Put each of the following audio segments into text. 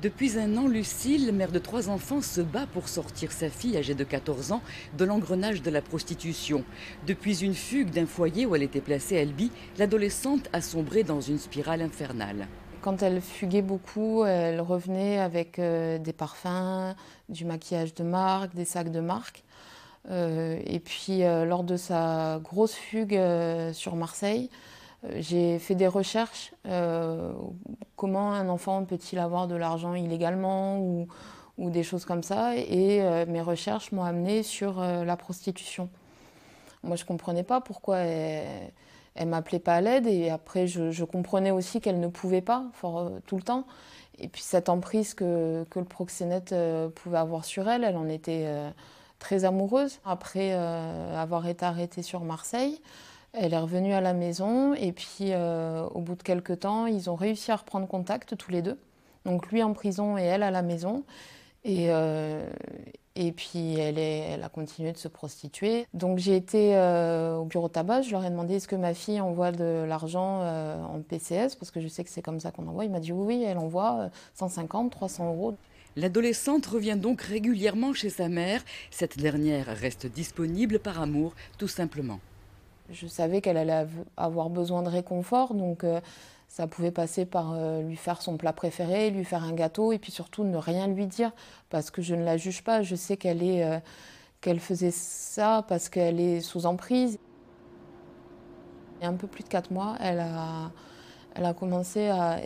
Depuis un an, Lucille, mère de trois enfants, se bat pour sortir sa fille, âgée de 14 ans, de l'engrenage de la prostitution. Depuis une fugue d'un foyer où elle était placée à Albi, l'adolescente a sombré dans une spirale infernale. Quand elle fuguait beaucoup, elle revenait avec euh, des parfums, du maquillage de marque, des sacs de marque. Euh, et puis, euh, lors de sa grosse fugue sur Marseille, j'ai fait des recherches, euh, comment un enfant peut-il avoir de l'argent illégalement ou, des choses comme ça, et euh, mes recherches m'ont amené sur euh, la prostitution. Moi, je ne comprenais pas pourquoi elle ne m'appelait pas à l'aide, et après, je, comprenais aussi qu'elle ne pouvait pas tout le temps. Et puis cette emprise que le proxénète pouvait avoir sur elle, elle en était très amoureuse. Après avoir été arrêtée sur Marseille, elle est revenue à la maison et puis euh, au bout de quelques temps, ils ont réussi à reprendre contact tous les deux. Donc lui en prison et elle à la maison. Et, euh, et puis elle, elle, a continué de se prostituer. Donc j'ai été euh, au bureau tabac, je leur ai demandé est-ce que ma fille envoie de l'argent en PCS, parce que je sais que c'est comme ça qu'on envoie. Il m'a dit oui, oui, elle envoie 150, 300 euros. L'adolescente revient donc régulièrement chez sa mère. Cette dernière reste disponible par amour, tout simplement je savais qu'elle allait avoir besoin de réconfort, donc euh, ça pouvait passer par euh, lui faire son plat préféré, lui faire un gâteau, et puis surtout ne rien lui dire, parce que je ne la juge pas, je sais qu'elle euh, faisait ça parce qu'elle est sous emprise. Il y a un peu plus de 4 mois, elle a, commencé à,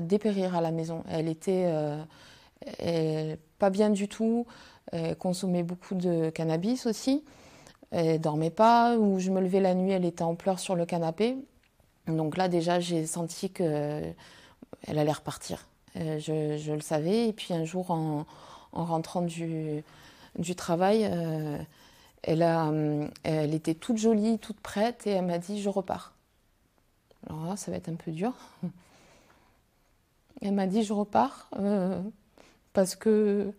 dépérir à la maison. Elle était pas bien du tout, elle consommait beaucoup de cannabis aussi elle dormait pas, ou je me levais la nuit, elle était en pleurs sur le canapé. Donc là, déjà, j'ai senti qu'elle euh, allait repartir. Euh, je, le savais. Et puis un jour, en, rentrant du, du travail, euh, elle, a, elle était toute jolie, toute prête, et elle m'a dit Je repars. Alors là, ça va être un peu dur. Elle m'a dit Je repars parce, que,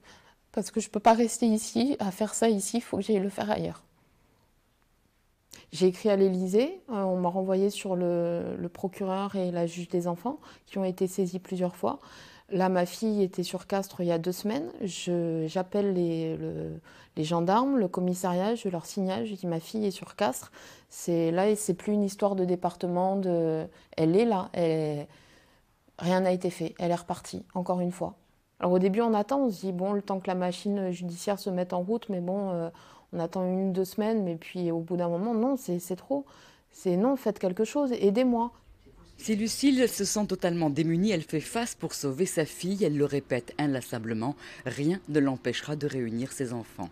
parce que je ne peux pas rester ici. À faire ça ici, il faut que j'aille le faire ailleurs. J'ai écrit à l'Élysée, euh, on m'a renvoyé sur le, procureur et la juge des enfants qui ont été saisis plusieurs fois. Là, ma fille était sur Castres il y a deux semaines. J'appelle les, les, gendarmes, le commissariat, je leur signale, je dis ma fille est sur Castres. C'est là et c'est plus une histoire de département. Elle est là. Rien n'a été fait. Elle est repartie, encore une fois. Alors au début, on attend, on se dit, bon, le temps que la machine judiciaire se mette en route, mais bon, euh, on attend une, deux semaines, mais puis au bout d'un moment, non, c'est trop. C'est non, faites quelque chose, aidez-moi. Si Lucille se sent totalement démunie, elle fait face pour sauver sa fille, elle le répète inlassablement, rien ne l'empêchera de réunir ses enfants.